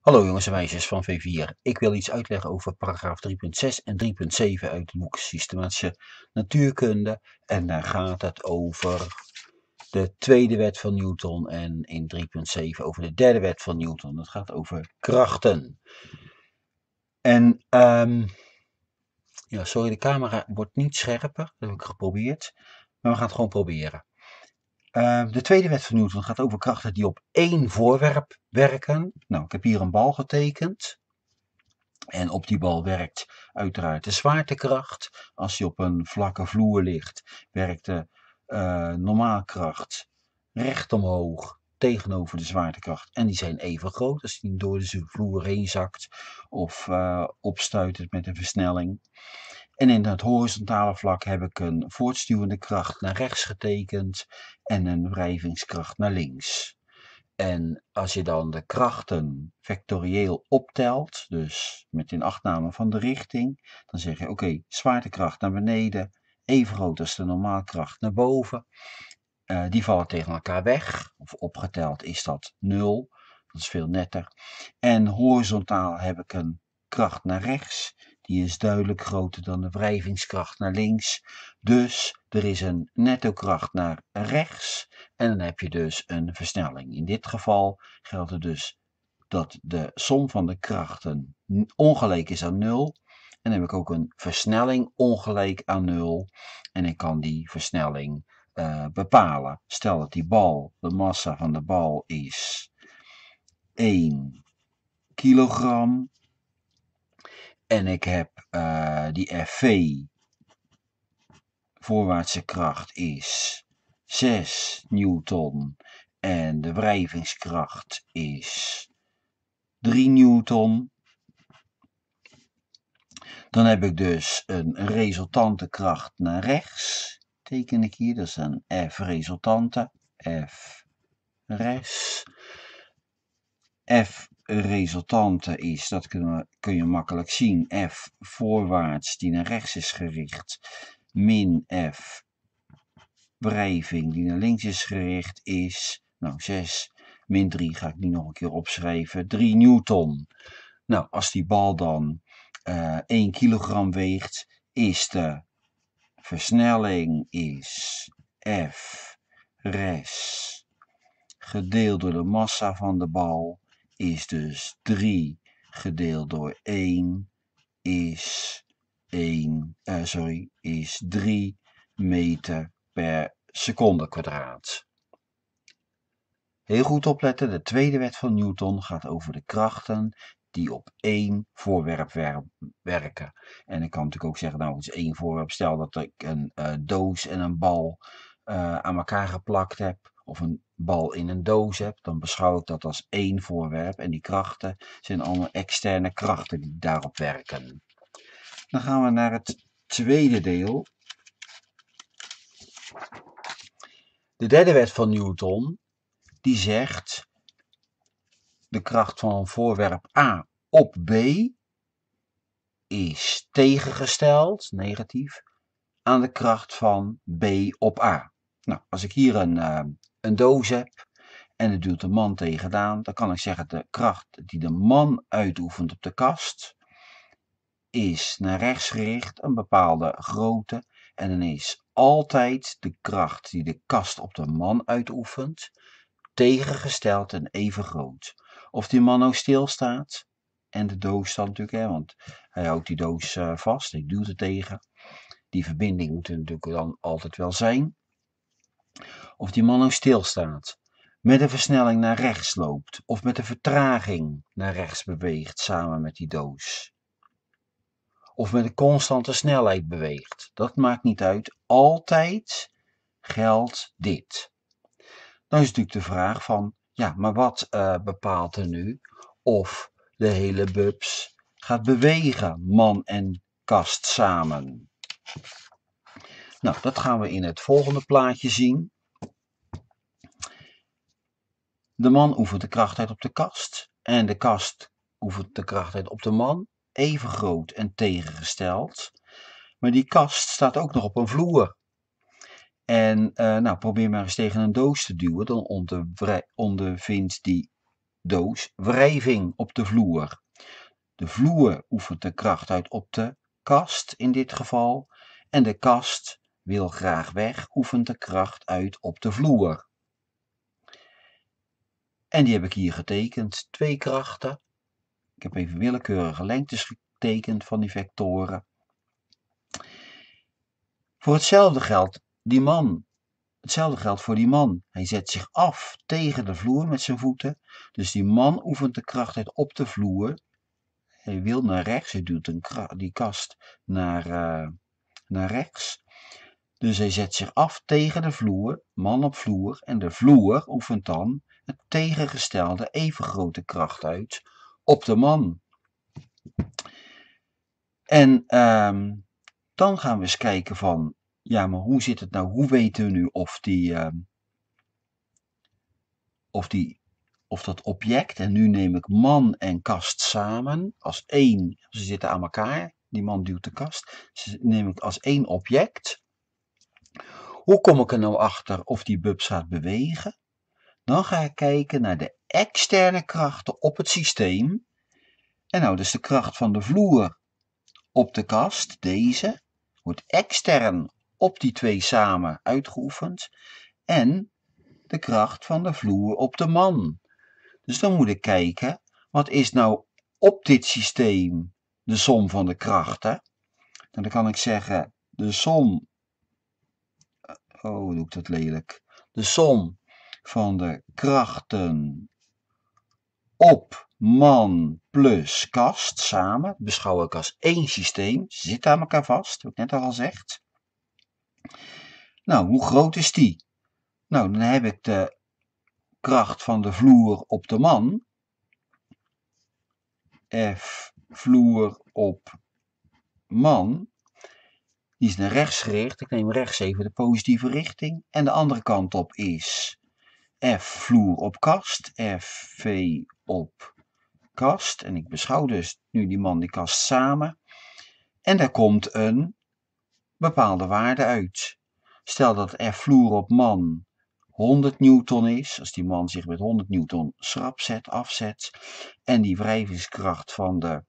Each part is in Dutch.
Hallo jongens en meisjes van V4. Ik wil iets uitleggen over paragraaf 3.6 en 3.7 uit het boek Systematische Natuurkunde. En daar gaat het over de tweede wet van Newton en in 3.7 over de derde wet van Newton. Dat gaat over krachten. En um, ja, sorry, de camera wordt niet scherper. Dat heb ik geprobeerd. Maar we gaan het gewoon proberen. Ehm, de tweede wet van Newton gaat over krachten die op één voorwerp werken. Nou, ik heb hier een bal getekend. En op die bal werkt uiteraard de zwaartekracht. Als die op een vlakke vloer ligt, werkt de uh, eh, normaalkracht recht omhoog tegenover de zwaartekracht. En die zijn even groot als die door de vloer heen zakt of uh, eh, opstuitend met een versnelling. En in het horizontale vlak heb ik een voortstuwende kracht naar rechts getekend en een wrijvingskracht naar links. En als je dan de krachten vectorieel optelt, dus met inachtname van de richting, dan zeg je oké, zwaartekracht naar beneden, even groot als de normaalkracht naar boven. Eh, die vallen tegen elkaar weg, of opgeteld is dat 0, dat is veel netter. En horizontaal heb ik een kracht naar rechts die is duidelijk groter dan de wrijvingskracht naar links. Dus er is een netto kracht naar rechts en dan heb je dus een versnelling. In dit geval geldt het dus dat de som van de krachten ongelijk is aan 0. En dan heb ik ook een versnelling ongelijk aan 0. En ik kan die versnelling eh, bepalen. Stel dat die bal, de massa van de bal is 1 kilogram. En ik heb eh, die FV voorwaartse kracht is 6 newton en de wrijvingskracht is 3 newton. Dan heb ik dus een resultante kracht naar rechts. Teken ik hier, dat is een F resultante. F res. F resultante is, dat kun je, kun je makkelijk zien. F voorwaarts die naar rechts is gericht, min F wrijving die naar links is gericht is, nou 6, min 3 ga ik niet nog een keer opschrijven, 3 newton. Nou, als die bal dan uh, eh, 1 kilogram weegt, is de versnelling is F res gedeeld door de massa van de bal is dus 3 gedeeld door 1 is 1, eh, sorry, is 3 meter per seconde kwadraat. Heel goed opletten, de tweede wet van Newton gaat over de krachten die op één voorwerp werken. En ik kan natuurlijk ook zeggen, nou, is één voorwerp. Stel dat ik een eh, doos en een bal eh, aan elkaar geplakt heb of een bal in een doos heb, dan beschouw ik dat als één voorwerp en die krachten zijn allemaal externe krachten die daarop werken. Dan gaan we naar het tweede deel. De derde wet van Newton, die zegt de kracht van voorwerp A op B is tegengesteld, negatief, aan de kracht van B op A. Nou, als ik hier een eh, een doos heb en het duwt de man tegenaan, dan kan ik zeggen de kracht die de man uitoefent op de kast is naar rechts gericht, een bepaalde grootte en dan is altijd de kracht die de kast op de man uitoefent tegengesteld en even groot. Of die man nou stilstaat en de doos dan natuurlijk, hè, want hij houdt die doos eh, vast, ik duwt er tegen. Die verbinding moet er natuurlijk dan altijd wel zijn. Of die man nou stilstaat, met een versnelling naar rechts loopt of met een vertraging naar rechts beweegt samen met die doos. Of met een constante snelheid beweegt, dat maakt niet uit. Altijd geldt dit. Dan is natuurlijk de vraag van, ja, maar wat eh, bepaalt er nu of de hele bubs gaat bewegen, man en kast samen? Nou, dat gaan we in het volgende plaatje zien. De man oefent de kracht uit op de kast en de kast oefent de kracht uit op de man, even groot en tegengesteld. Maar die kast staat ook nog op een vloer. En eh, nou, probeer maar eens tegen een doos te duwen, dan onder, ondervindt die doos wrijving op de vloer. De vloer oefent de kracht uit op de kast in dit geval. En de kast wil graag weg, oefent de kracht uit op de vloer. En die heb ik hier getekend, twee krachten. Ik heb even willekeurige lengtes getekend van die vectoren. Voor hetzelfde geldt die man. Hetzelfde geldt voor die man. Hij zet zich af tegen de vloer met zijn voeten. Dus die man oefent de kracht uit op de vloer. Hij wil naar rechts, hij duwt een die kast naar, eh, naar rechts. Dus hij zet zich af tegen de vloer, man op vloer, en de vloer oefent dan het tegengestelde even grote kracht uit op de man. En ehm, dan gaan we eens kijken van, ja, maar hoe zit het nou? Hoe weten we nu of die, ehm, of die, of dat object, en nu neem ik man en kast samen als één, ze zitten aan elkaar, die man duwt de kast, ze neem ik als één object hoe kom ik er nou achter of die bubs gaat bewegen? Dan ga ik kijken naar de externe krachten op het systeem. En nou, dus de kracht van de vloer op de kast, deze, wordt extern op die twee samen uitgeoefend. En de kracht van de vloer op de man. Dus dan moet ik kijken, wat is nou op dit systeem de som van de krachten? En nou, dan kan ik zeggen, de som Oh, doe ik dat lelijk. De som van de krachten op man plus kast samen beschouw ik als één systeem. Ze zitten aan elkaar vast, heb ik net al gezegd. Nou, hoe groot is die? Nou, dan heb ik de kracht van de vloer op de man. F vloer op man die is naar rechts gericht. Ik neem rechts even de positieve richting. En de andere kant op is F vloer op kast, f v op kast. En ik beschouw dus nu die man die kast samen. En daar komt een bepaalde waarde uit. Stel dat F vloer op man 100 newton is, als die man zich met 100 newton schrap zet, afzet, en die wrijvingskracht van de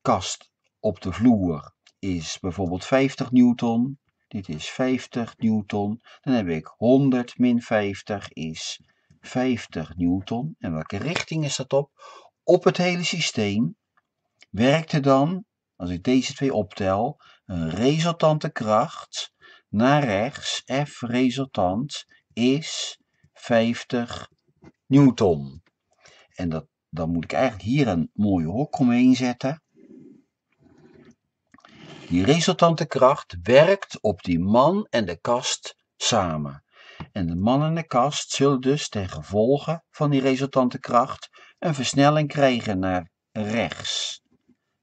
kast op de vloer is bijvoorbeeld 50 newton. Dit is 50 newton. Dan heb ik 100 min 50 is 50 newton. En welke richting is dat op? Op het hele systeem werkte dan, als ik deze twee optel, een resultante kracht naar rechts. F resultant is 50 newton. En dat, dan moet ik eigenlijk hier een mooie hok omheen zetten. Die resultante kracht werkt op die man en de kast samen. En de man en de kast zullen dus ten gevolge van die resultante kracht een versnelling krijgen naar rechts.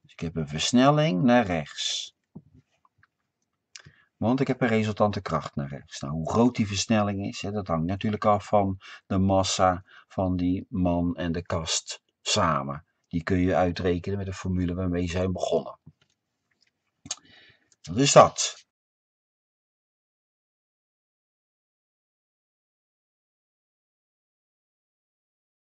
Dus ik heb een versnelling naar rechts. Want ik heb een resultante kracht naar rechts. Nou, hoe groot die versnelling is, hè, dat hangt natuurlijk af van de massa van die man en de kast samen. Die kun je uitrekenen met de formule waarmee zijn begonnen. Dus dat.